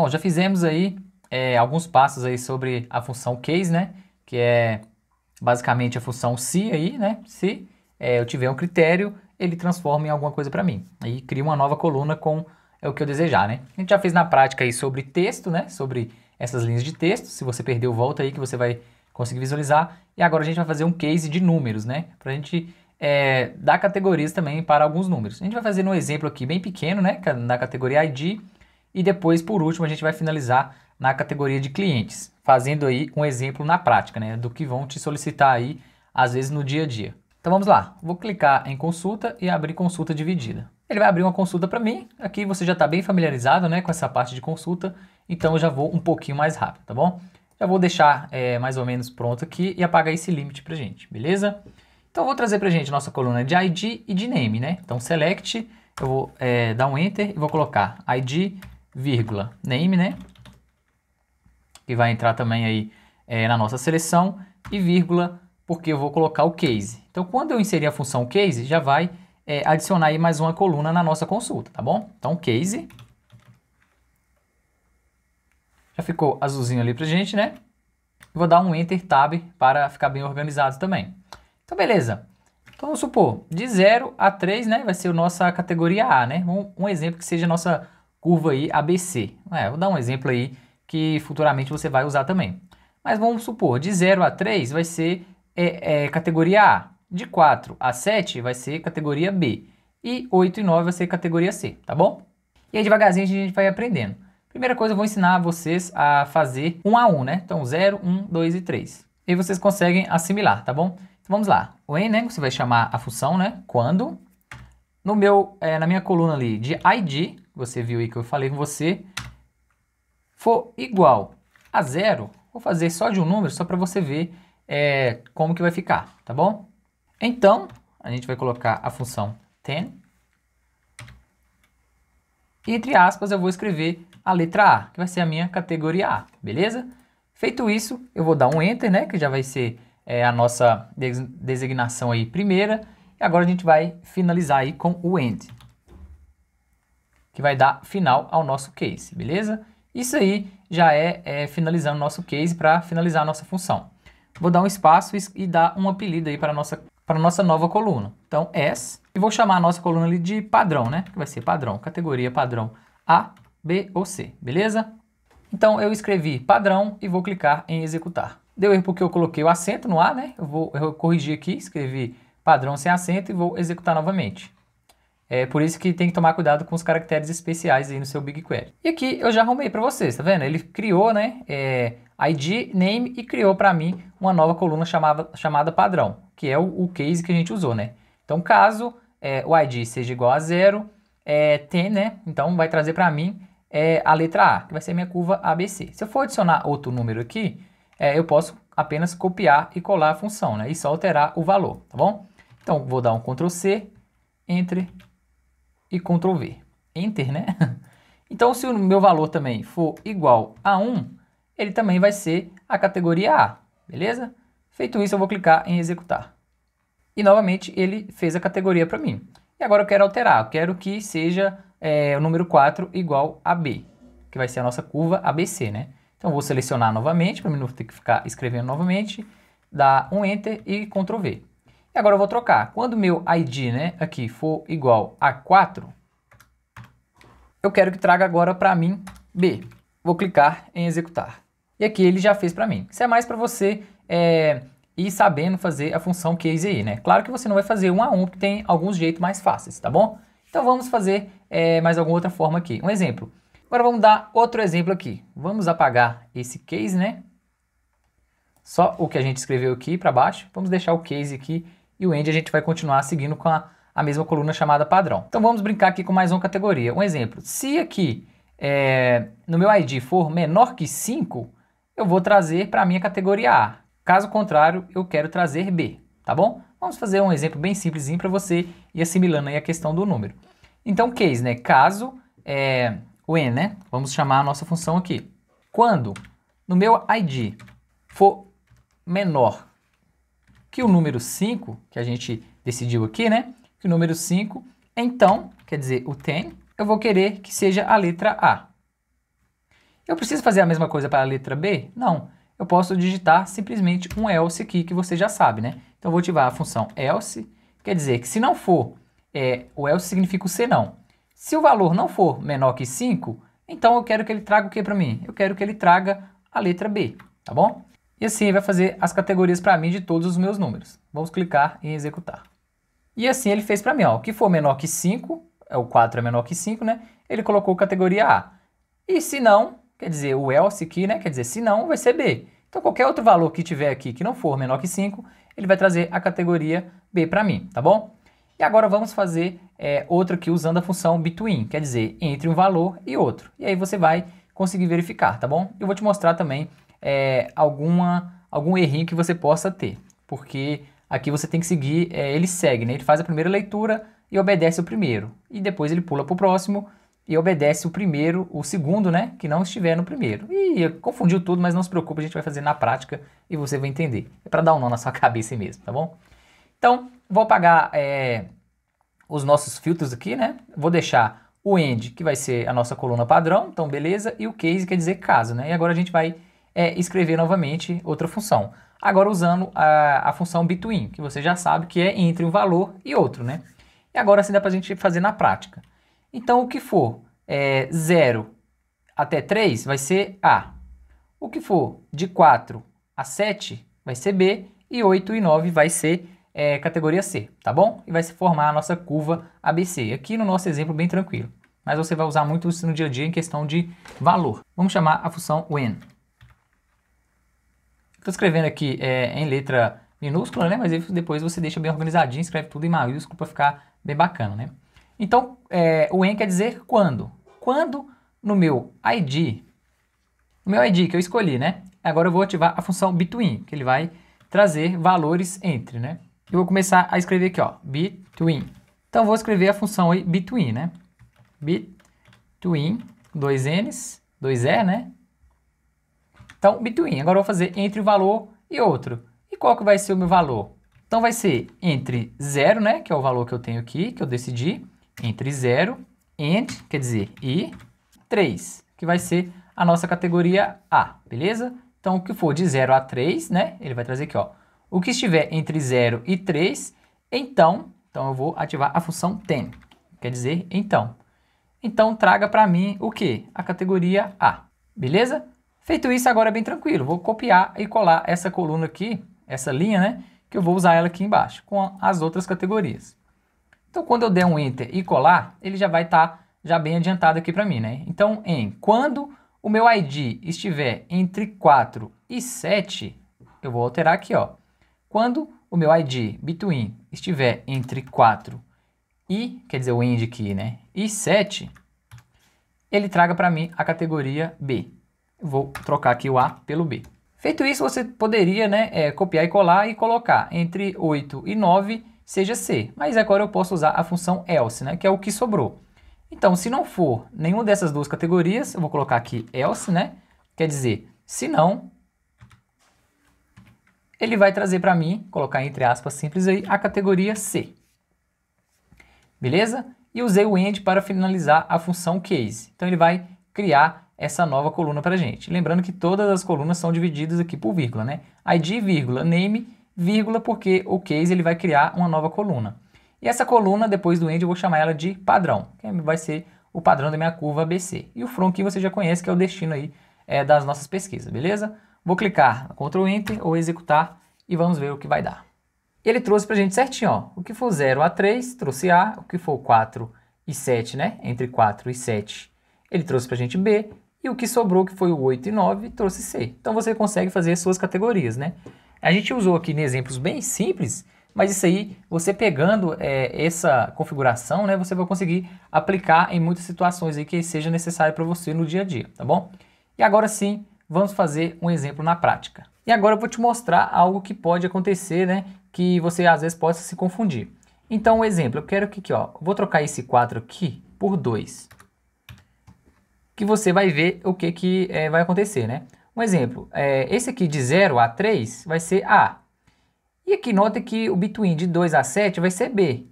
Bom, já fizemos aí é, alguns passos aí sobre a função case, né? Que é basicamente a função se aí, né? Se é, eu tiver um critério, ele transforma em alguma coisa para mim. Aí cria uma nova coluna com é o que eu desejar, né? A gente já fez na prática aí sobre texto, né? Sobre essas linhas de texto. Se você perdeu, volta aí que você vai conseguir visualizar. E agora a gente vai fazer um case de números, né? Para a gente é, dar categorias também para alguns números. A gente vai fazer um exemplo aqui bem pequeno, né? Na categoria ID e depois, por último, a gente vai finalizar na categoria de clientes, fazendo aí um exemplo na prática, né, do que vão te solicitar aí às vezes no dia a dia. Então vamos lá, vou clicar em consulta e abrir consulta dividida. Ele vai abrir uma consulta para mim, aqui você já está bem familiarizado né, com essa parte de consulta, então eu já vou um pouquinho mais rápido, tá bom? Já vou deixar é, mais ou menos pronto aqui e apagar esse limite para gente, beleza? Então eu vou trazer para gente nossa coluna de ID e de name, né? Então select, eu vou é, dar um enter e vou colocar ID vírgula, name, né? Que vai entrar também aí é, na nossa seleção, e vírgula, porque eu vou colocar o case. Então, quando eu inserir a função case, já vai é, adicionar aí mais uma coluna na nossa consulta, tá bom? Então, case. Já ficou azulzinho ali pra gente, né? vou dar um Enter Tab para ficar bem organizado também. Então, beleza. Então, vamos supor, de 0 a 3, né, vai ser a nossa categoria A, né? Um, um exemplo que seja a nossa curva aí ABC. É, vou dar um exemplo aí que futuramente você vai usar também. Mas vamos supor, de 0 a 3 vai ser é, é, categoria A, de 4 a 7 vai ser categoria B e 8 e 9 vai ser categoria C, tá bom? E aí devagarzinho a gente vai aprendendo. Primeira coisa, eu vou ensinar vocês a fazer 1 a 1, né? Então 0, 1, 2 e 3. E vocês conseguem assimilar, tá bom? Então vamos lá. O n, né, você vai chamar a função, né? Quando no meu, é, na minha coluna ali de id, você viu aí que eu falei com você, for igual a zero, vou fazer só de um número, só para você ver é, como que vai ficar, tá bom? Então, a gente vai colocar a função ten, e entre aspas eu vou escrever a letra A, que vai ser a minha categoria A, beleza? Feito isso, eu vou dar um Enter, né, que já vai ser é, a nossa designação aí primeira, e agora a gente vai finalizar aí com o End que vai dar final ao nosso case, beleza? Isso aí já é, é finalizando o nosso case para finalizar a nossa função. Vou dar um espaço e, e dar um apelido aí para a nossa, nossa nova coluna. Então, S, e vou chamar a nossa coluna ali de padrão, né? Que vai ser padrão, categoria padrão A, B ou C, beleza? Então, eu escrevi padrão e vou clicar em executar. Deu erro porque eu coloquei o acento no A, né? Eu vou corrigir aqui, escrevi padrão sem acento e vou executar novamente. É por isso que tem que tomar cuidado com os caracteres especiais aí no seu BigQuery. E aqui eu já arrumei para vocês, tá vendo? Ele criou, né, é, ID, name e criou para mim uma nova coluna chamada, chamada padrão, que é o, o case que a gente usou, né? Então, caso é, o ID seja igual a zero, é, tem, né? Então, vai trazer para mim é, a letra A, que vai ser minha curva ABC. Se eu for adicionar outro número aqui, é, eu posso apenas copiar e colar a função, né? E só alterar o valor, tá bom? Então, vou dar um Ctrl C, Enter, e Ctrl V. Enter, né? Então, se o meu valor também for igual a 1, ele também vai ser a categoria A, beleza? Feito isso, eu vou clicar em executar. E, novamente, ele fez a categoria para mim. E agora eu quero alterar, eu quero que seja é, o número 4 igual a B, que vai ser a nossa curva ABC, né? Então, eu vou selecionar novamente, para mim não ter que ficar escrevendo novamente, dar um Enter e Ctrl V. Agora eu vou trocar. Quando meu ID né, aqui for igual a 4, eu quero que traga agora para mim B. Vou clicar em executar. E aqui ele já fez para mim. Isso é mais para você é, ir sabendo fazer a função case aí, né? Claro que você não vai fazer um a um, porque tem alguns jeitos mais fáceis, tá bom? Então vamos fazer é, mais alguma outra forma aqui. Um exemplo. Agora vamos dar outro exemplo aqui. Vamos apagar esse case, né? Só o que a gente escreveu aqui para baixo. Vamos deixar o case aqui e o end a gente vai continuar seguindo com a, a mesma coluna chamada padrão. Então vamos brincar aqui com mais uma categoria. Um exemplo, se aqui é, no meu ID for menor que 5, eu vou trazer para a minha categoria A. Caso contrário, eu quero trazer B, tá bom? Vamos fazer um exemplo bem simplesinho para você ir assimilando aí a questão do número. Então, case, né? Caso, é, end, né? Vamos chamar a nossa função aqui. Quando no meu ID for menor que o número 5, que a gente decidiu aqui, né? Que o número 5, então, quer dizer, o tem, eu vou querer que seja a letra A. Eu preciso fazer a mesma coisa para a letra B? Não. Eu posso digitar simplesmente um else aqui, que você já sabe, né? Então, eu vou ativar a função else, quer dizer que se não for, é, o else significa o senão. não. Se o valor não for menor que 5, então eu quero que ele traga o que para mim? Eu quero que ele traga a letra B, tá bom? E assim vai fazer as categorias para mim de todos os meus números. Vamos clicar em executar. E assim ele fez para mim, ó, o que for menor que 5, é, o 4 é menor que 5, né? Ele colocou categoria A. E se não, quer dizer, o else aqui, né? Quer dizer, se não, vai ser B. Então qualquer outro valor que tiver aqui que não for menor que 5, ele vai trazer a categoria B para mim, tá bom? E agora vamos fazer é, outro aqui usando a função between, quer dizer, entre um valor e outro. E aí você vai conseguir verificar, tá bom? Eu vou te mostrar também é, alguma, algum errinho que você possa ter, porque aqui você tem que seguir, é, ele segue, né? ele faz a primeira leitura e obedece o primeiro, e depois ele pula para o próximo e obedece o primeiro, o segundo, né, que não estiver no primeiro. E confundiu tudo, mas não se preocupe, a gente vai fazer na prática e você vai entender. É para dar um nó na sua cabeça mesmo, tá bom? Então, vou apagar é, os nossos filtros aqui, né? Vou deixar o end, que vai ser a nossa coluna padrão, então beleza, e o case quer dizer caso, né? E agora a gente vai é escrever novamente outra função. Agora usando a, a função between, que você já sabe que é entre um valor e outro, né? E agora sim dá para a gente fazer na prática. Então, o que for é, 0 até 3 vai ser A. O que for de 4 a 7 vai ser B. E 8 e 9 vai ser é, categoria C, tá bom? E vai se formar a nossa curva ABC. Aqui no nosso exemplo bem tranquilo. Mas você vai usar muito isso no dia a dia em questão de valor. Vamos chamar a função when. Estou escrevendo aqui é, em letra minúscula, né? Mas depois você deixa bem organizadinho, escreve tudo em maiúsculo para ficar bem bacana, né? Então, é, o when quer dizer quando. Quando no meu ID, no meu ID que eu escolhi, né? Agora eu vou ativar a função between, que ele vai trazer valores entre, né? Eu vou começar a escrever aqui, ó, between. Então, vou escrever a função aí between, né? Between, dois N's, dois E, né? Então, between. Agora eu vou fazer entre o valor e outro. E qual que vai ser o meu valor? Então, vai ser entre 0, né, que é o valor que eu tenho aqui, que eu decidi, entre 0, and, quer dizer, e 3, que vai ser a nossa categoria A, beleza? Então, o que for de 0 a 3, né, ele vai trazer aqui, ó, o que estiver entre 0 e 3, então, então eu vou ativar a função ten, quer dizer, então. Então, traga para mim o que? A categoria A, beleza? Feito isso, agora é bem tranquilo. Vou copiar e colar essa coluna aqui, essa linha, né? Que eu vou usar ela aqui embaixo, com as outras categorias. Então, quando eu der um Enter e colar, ele já vai estar tá já bem adiantado aqui para mim, né? Então, em quando o meu ID estiver entre 4 e 7, eu vou alterar aqui, ó. Quando o meu ID between estiver entre 4 e, quer dizer, o end aqui, né, e 7, ele traga para mim a categoria B. Vou trocar aqui o A pelo B. Feito isso, você poderia né, é, copiar e colar e colocar entre 8 e 9 seja C. Mas agora eu posso usar a função else, né, que é o que sobrou. Então, se não for nenhuma dessas duas categorias, eu vou colocar aqui else, né? Quer dizer, se não, ele vai trazer para mim, colocar entre aspas simples aí, a categoria C. Beleza? E usei o end para finalizar a função case. Então, ele vai criar essa nova coluna para a gente. Lembrando que todas as colunas são divididas aqui por vírgula, né? ID, vírgula, name, vírgula, porque o case ele vai criar uma nova coluna. E essa coluna, depois do end, eu vou chamar ela de padrão, que é, vai ser o padrão da minha curva ABC. E o from que você já conhece, que é o destino aí é, das nossas pesquisas, beleza? Vou clicar Ctrl Enter ou executar e vamos ver o que vai dar. Ele trouxe para a gente certinho, ó, o que for 0 a 3, trouxe A, o que for 4 e 7, né, entre 4 e 7, ele trouxe para a gente B, e o que sobrou, que foi o 8 e 9, trouxe C. Então você consegue fazer suas categorias, né? A gente usou aqui né, exemplos bem simples, mas isso aí, você pegando é, essa configuração, né, você vai conseguir aplicar em muitas situações aí que seja necessário para você no dia a dia, tá bom? E agora sim, vamos fazer um exemplo na prática. E agora eu vou te mostrar algo que pode acontecer, né, que você às vezes possa se confundir. Então, um exemplo, eu quero que, aqui, ó, vou trocar esse 4 aqui por 2 que você vai ver o que, que é, vai acontecer, né? Um exemplo, é, esse aqui de 0 a 3 vai ser A. E aqui nota que o between de 2 a 7 vai ser B.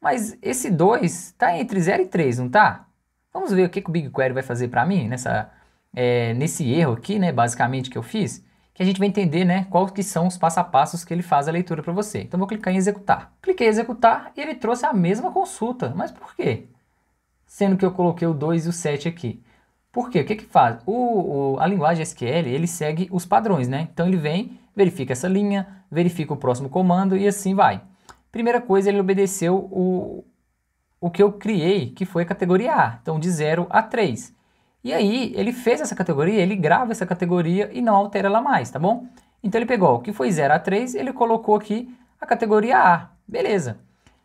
Mas esse 2 está entre 0 e 3, não está? Vamos ver o que, que o BigQuery vai fazer para mim nessa, é, nesse erro aqui, né, basicamente, que eu fiz. Que a gente vai entender né, quais que são os passo a passos que ele faz a leitura para você. Então, vou clicar em executar. Cliquei em executar e ele trouxe a mesma consulta. Mas por quê? Sendo que eu coloquei o 2 e o 7 aqui. Por quê? O que, que faz? O, o, a linguagem SQL ele segue os padrões, né? Então ele vem, verifica essa linha, verifica o próximo comando e assim vai. Primeira coisa, ele obedeceu o, o que eu criei, que foi a categoria A, então de 0 a 3. E aí ele fez essa categoria, ele grava essa categoria e não altera ela mais, tá bom? Então ele pegou o que foi 0 a 3, ele colocou aqui a categoria A, beleza.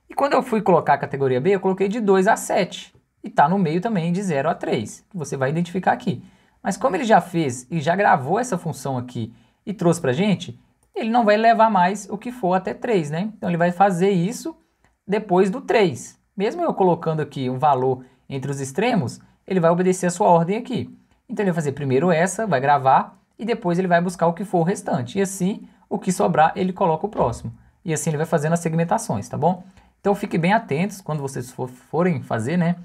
E quando eu fui colocar a categoria B, eu coloquei de 2 a 7 e está no meio também de 0 a 3, você vai identificar aqui. Mas como ele já fez e já gravou essa função aqui e trouxe para a gente, ele não vai levar mais o que for até 3, né? Então ele vai fazer isso depois do 3. Mesmo eu colocando aqui um valor entre os extremos, ele vai obedecer a sua ordem aqui. Então ele vai fazer primeiro essa, vai gravar, e depois ele vai buscar o que for o restante. E assim, o que sobrar, ele coloca o próximo. E assim ele vai fazendo as segmentações, tá bom? Então fique bem atentos quando vocês forem fazer, né?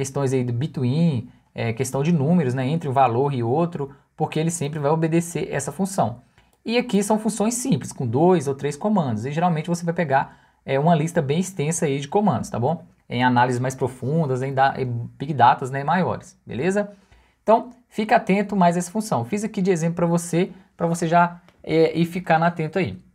questões aí do between, é, questão de números, né, entre um valor e outro, porque ele sempre vai obedecer essa função. E aqui são funções simples, com dois ou três comandos, e geralmente você vai pegar é, uma lista bem extensa aí de comandos, tá bom? Em análises mais profundas, em, da, em big datas né, maiores, beleza? Então, fica atento mais a essa função. Fiz aqui de exemplo para você, para você já é, ir ficando atento aí.